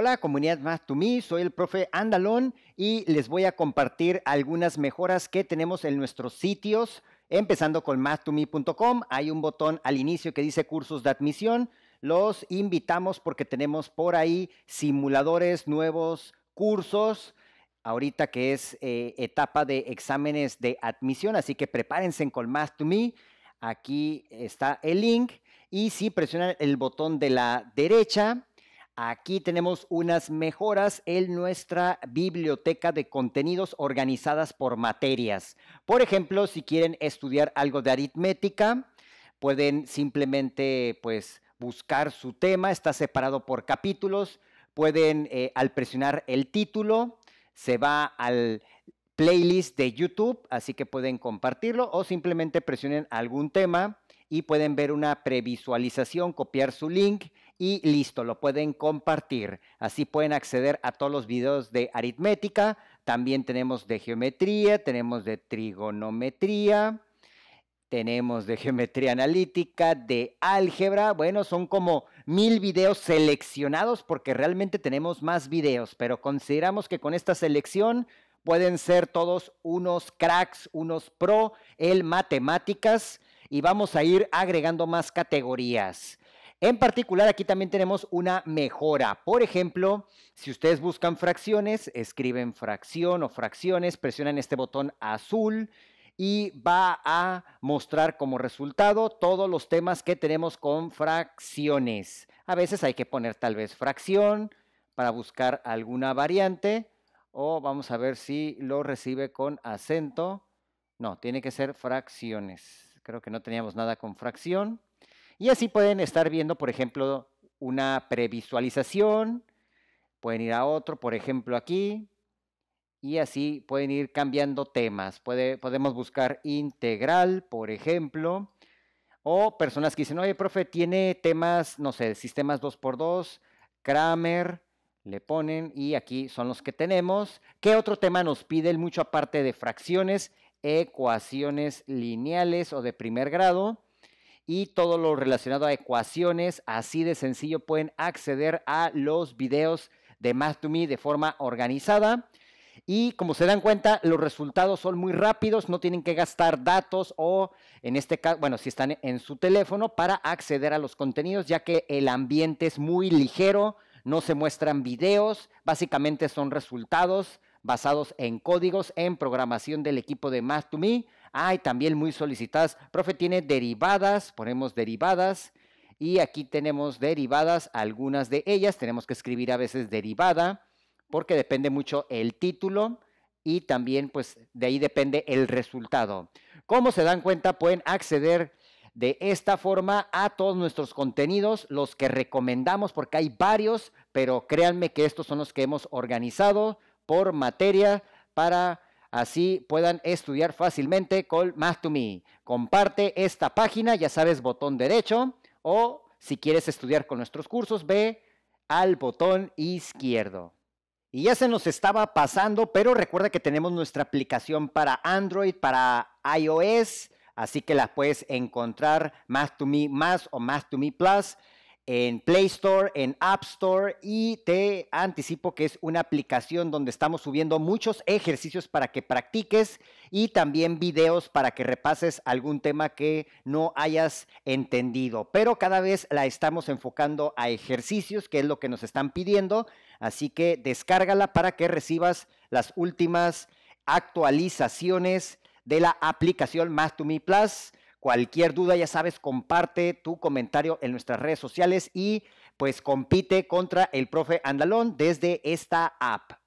Hola comunidad math 2 Me, soy el profe Andalón y les voy a compartir algunas mejoras que tenemos en nuestros sitios, empezando con Math2Me.com, Hay un botón al inicio que dice cursos de admisión. Los invitamos porque tenemos por ahí simuladores, nuevos cursos, ahorita que es eh, etapa de exámenes de admisión, así que prepárense con math 2 Me. Aquí está el link y si presionan el botón de la derecha, Aquí tenemos unas mejoras en nuestra biblioteca de contenidos organizadas por materias. Por ejemplo, si quieren estudiar algo de aritmética, pueden simplemente pues, buscar su tema, está separado por capítulos, pueden eh, al presionar el título, se va al playlist de YouTube, así que pueden compartirlo o simplemente presionen algún tema y pueden ver una previsualización, copiar su link y listo, lo pueden compartir. Así pueden acceder a todos los videos de aritmética, también tenemos de geometría, tenemos de trigonometría, tenemos de geometría analítica, de álgebra. Bueno, son como mil videos seleccionados porque realmente tenemos más videos, pero consideramos que con esta selección pueden ser todos unos cracks, unos pro, el matemáticas, y vamos a ir agregando más categorías. En particular, aquí también tenemos una mejora. Por ejemplo, si ustedes buscan fracciones, escriben fracción o fracciones, presionan este botón azul y va a mostrar como resultado todos los temas que tenemos con fracciones. A veces hay que poner tal vez fracción para buscar alguna variante o vamos a ver si lo recibe con acento. No, tiene que ser fracciones. Creo que no teníamos nada con fracción. Y así pueden estar viendo, por ejemplo, una previsualización, pueden ir a otro, por ejemplo, aquí, y así pueden ir cambiando temas. podemos buscar integral, por ejemplo, o personas que dicen, oye, profe, tiene temas, no sé, sistemas 2x2, Kramer, le ponen, y aquí son los que tenemos. ¿Qué otro tema nos pide mucho aparte de fracciones, ecuaciones lineales o de primer grado? y todo lo relacionado a ecuaciones. Así de sencillo pueden acceder a los videos de Math 2 Me de forma organizada. Y como se dan cuenta, los resultados son muy rápidos, no tienen que gastar datos o, en este caso, bueno, si están en su teléfono para acceder a los contenidos, ya que el ambiente es muy ligero, no se muestran videos, básicamente son resultados basados en códigos, en programación del equipo de Math2Me. Hay ah, también muy solicitadas. Profe, tiene derivadas, ponemos derivadas. Y aquí tenemos derivadas, algunas de ellas. Tenemos que escribir a veces derivada, porque depende mucho el título y también pues de ahí depende el resultado. ¿Cómo se dan cuenta, pueden acceder de esta forma a todos nuestros contenidos, los que recomendamos, porque hay varios, pero créanme que estos son los que hemos organizado por materia para así puedan estudiar fácilmente con Math to Me. Comparte esta página, ya sabes, botón derecho, o si quieres estudiar con nuestros cursos, ve al botón izquierdo. Y ya se nos estaba pasando, pero recuerda que tenemos nuestra aplicación para Android, para iOS, así que la puedes encontrar Math to Me más o Math to Me Plus en Play Store, en App Store y te anticipo que es una aplicación donde estamos subiendo muchos ejercicios para que practiques y también videos para que repases algún tema que no hayas entendido. Pero cada vez la estamos enfocando a ejercicios, que es lo que nos están pidiendo, así que descárgala para que recibas las últimas actualizaciones de la aplicación Math 2 Me Plus Cualquier duda, ya sabes, comparte tu comentario en nuestras redes sociales y pues compite contra el profe Andalón desde esta app.